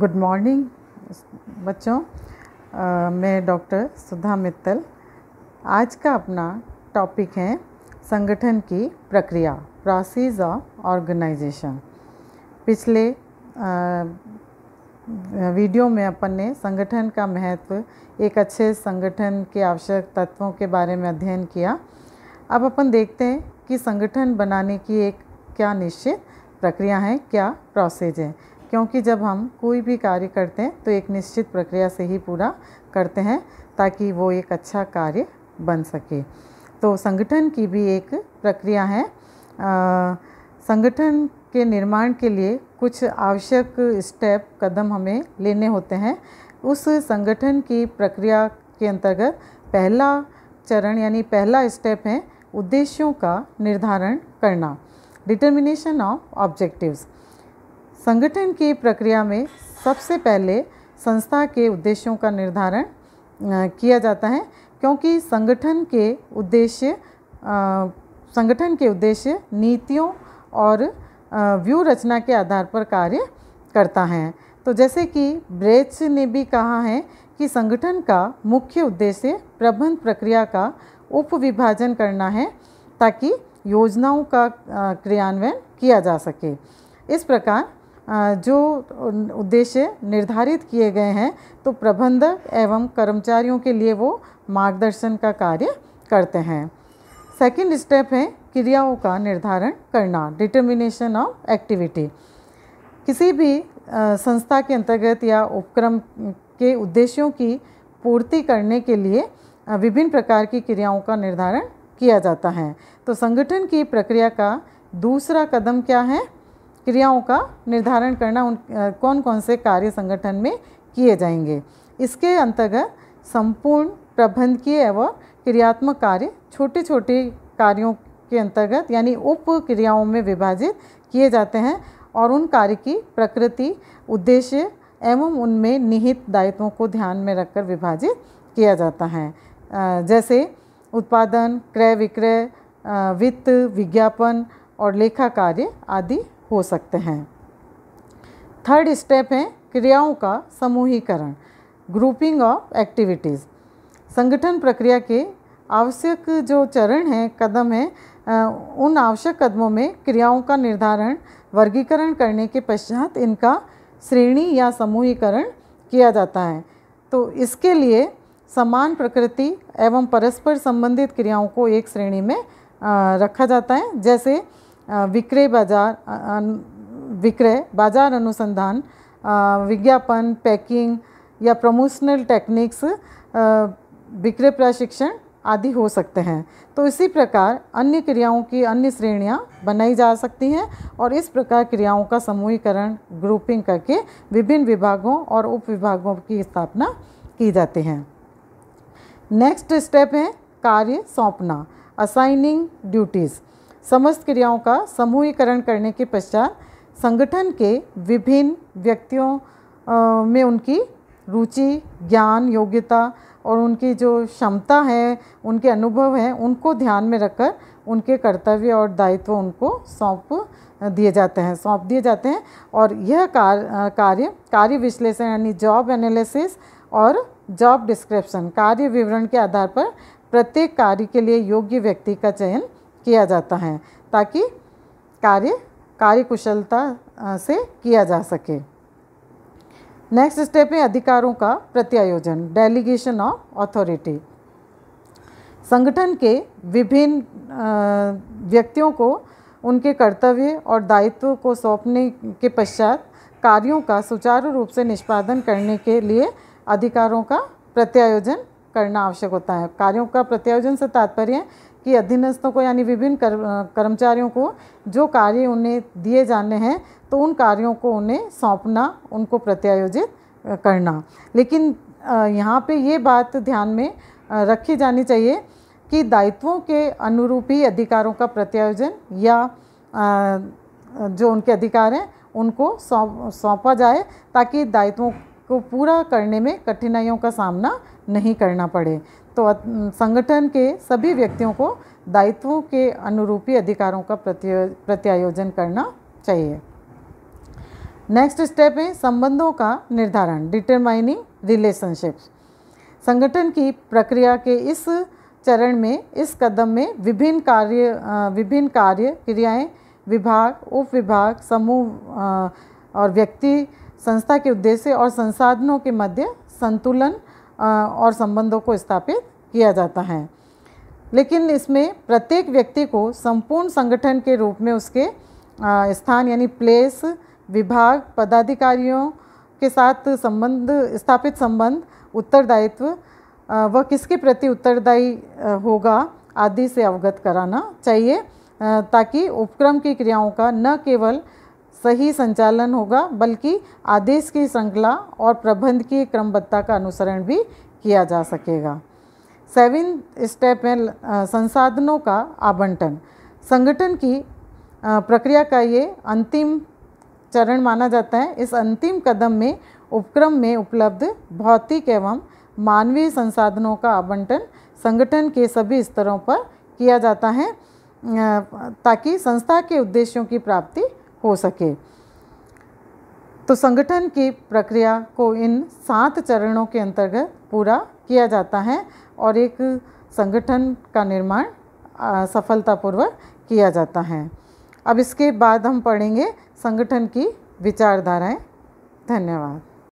good morning बच्चों आ, मैं doctor सुधा मित्तल आज का अपना टॉपिक है संगठन की प्रक्रिया प्रोसेस ऑफ ऑर्गेनाइजेशन पिछले आ, वीडियो में अपन ने संगठन का महत्व एक अच्छे संगठन के आवश्यक तत्वों के बारे में अध्ययन किया अब अपन देखते हैं कि संगठन बनाने की एक क्या निश्चित प्रक्रिया है क्या प्रोसेस है क्योंकि जब हम कोई भी कार्य करते हैं तो एक निश्चित प्रक्रिया से ही पूरा करते हैं ताकि वो एक अच्छा कार्य बन सके तो संगठन की भी एक प्रक्रिया है संगठन के निर्माण के लिए कुछ आवश्यक स्टेप कदम हमें लेने होते हैं उस संगठन की प्रक्रिया के अंतर्गत पहला चरण यानी पहला स्टेप है उद्देश्यों का निर्धारण करना डिटर्मिनेशन ऑफ ऑब्जेक्टिव्स संगठन की प्रक्रिया में सबसे पहले संस्था के उद्देश्यों का निर्धारण किया जाता है क्योंकि संगठन के उद्देश्य संगठन के उद्देश्य नीतियों और व्यू रचना के आधार पर कार्य करता है तो जैसे कि ब्रेच ने भी कहा है कि संगठन का मुख्य उद्देश्य प्रबंध प्रक्रिया का उप विभाजन करना है ताकि योजनाओं का क्रियान्वयन किया जा सके इस प्रकार जो उद्देश्य निर्धारित किए गए हैं तो प्रबंधक एवं कर्मचारियों के लिए वो मार्गदर्शन का कार्य करते हैं सेकंड स्टेप है क्रियाओं का निर्धारण करना डिटर्मिनेशन ऑफ एक्टिविटी किसी भी संस्था के अंतर्गत या उपक्रम के उद्देश्यों की पूर्ति करने के लिए विभिन्न प्रकार की क्रियाओं का निर्धारण किया जाता है तो संगठन की प्रक्रिया का दूसरा कदम क्या है क्रियाओं का निर्धारण करना उन कौन कौन से कार्य संगठन में किए जाएंगे इसके अंतर्गत संपूर्ण प्रबंधकीय एवं क्रियात्मक कार्य छोटे छोटे कार्यों के अंतर्गत यानी उप क्रियाओं में विभाजित किए जाते हैं और उन कार्य की प्रकृति उद्देश्य एवं उनमें निहित दायित्वों को ध्यान में रखकर विभाजित किया जाता है जैसे उत्पादन क्रय विक्रय वित्त विज्ञापन और लेखा कार्य आदि हो सकते हैं थर्ड स्टेप है क्रियाओं का समूहीकरण ग्रुपिंग ऑफ एक्टिविटीज़ संगठन प्रक्रिया के आवश्यक जो चरण हैं कदम हैं उन आवश्यक कदमों में क्रियाओं का निर्धारण वर्गीकरण करने के पश्चात इनका श्रेणी या समूहीकरण किया जाता है तो इसके लिए समान प्रकृति एवं परस्पर संबंधित क्रियाओं को एक श्रेणी में रखा जाता है जैसे विक्रय बाजार विक्रय बाजार अनुसंधान विज्ञापन पैकिंग या प्रमोशनल टेक्निक्स विक्रय प्रशिक्षण आदि हो सकते हैं तो इसी प्रकार अन्य क्रियाओं की अन्य श्रेणियाँ बनाई जा सकती हैं और इस प्रकार क्रियाओं का समूहीकरण ग्रुपिंग करके विभिन्न विभागों और उप विभागों की स्थापना की जाती है नेक्स्ट स्टेप है कार्य सौंपना असाइनिंग ड्यूटीज़ समस्त क्रियाओं का समूहीकरण करने के पश्चात संगठन के विभिन्न व्यक्तियों में उनकी रुचि ज्ञान योग्यता और उनकी जो क्षमता है उनके अनुभव हैं उनको ध्यान में रखकर उनके कर्तव्य और दायित्व उनको सौंप दिए जाते हैं सौंप दिए जाते हैं और यह कार, कार्य कार्य विश्लेषण यानी जॉब एनालिसिस और जॉब डिस्क्रिप्शन कार्य विवरण के आधार पर प्रत्येक कार्य के लिए योग्य व्यक्ति का चयन किया जाता है ताकि कार्य कार्य कुशलता से किया जा सके नेक्स्ट स्टेप है अधिकारों का प्रत्यायोजन डेलीगेशन ऑफ अथॉरिटी संगठन के विभिन्न व्यक्तियों को उनके कर्तव्य और दायित्व को सौंपने के पश्चात कार्यों का सुचारू रूप से निष्पादन करने के लिए अधिकारों का प्रत्यायोजन करना आवश्यक होता है कार्यों का प्रत्यायोजन से तात्पर्य कि अधीनस्थों को यानी विभिन्न कर, कर्मचारियों को जो कार्य उन्हें दिए जाने हैं तो उन कार्यों को उन्हें सौंपना उनको प्रत्यायोजित करना लेकिन यहाँ पे ये बात ध्यान में रखी जानी चाहिए कि दायित्वों के अनुरूप ही अधिकारों का प्रत्यायोजन या जो उनके अधिकार हैं उनको सौंपा जाए ताकि दायित्वों को पूरा करने में कठिनाइयों का सामना नहीं करना पड़े तो संगठन के सभी व्यक्तियों को दायित्वों के अनुरूपी अधिकारों का प्रत्यायोजन करना चाहिए नेक्स्ट स्टेप है संबंधों का निर्धारण डिटरमाइनिंग रिलेशनशिप्स संगठन की प्रक्रिया के इस चरण में इस कदम में विभिन्न कार्य विभिन्न कार्य क्रियाएं विभाग उप विभाग समूह और व्यक्ति संस्था के उद्देश्य और संसाधनों के मध्य संतुलन और संबंधों को स्थापित किया जाता है लेकिन इसमें प्रत्येक व्यक्ति को संपूर्ण संगठन के रूप में उसके स्थान यानी प्लेस विभाग पदाधिकारियों के साथ संबंध स्थापित संबंध उत्तरदायित्व वह किसके प्रति उत्तरदायी होगा आदि से अवगत कराना चाहिए ताकि उपक्रम की क्रियाओं का न केवल सही संचालन होगा बल्कि आदेश की श्रृंखला और प्रबंध की क्रमबद्धता का अनुसरण भी किया जा सकेगा सेवन स्टेप में संसाधनों का आवंटन संगठन की प्रक्रिया का ये अंतिम चरण माना जाता है इस अंतिम कदम में उपक्रम में उपलब्ध भौतिक एवं मानवीय संसाधनों का आवंटन संगठन के सभी स्तरों पर किया जाता है ताकि संस्था के उद्देश्यों की प्राप्ति हो सके तो संगठन की प्रक्रिया को इन सात चरणों के अंतर्गत पूरा किया जाता है और एक संगठन का निर्माण सफलतापूर्वक किया जाता है अब इसके बाद हम पढ़ेंगे संगठन की विचारधाराएं धन्यवाद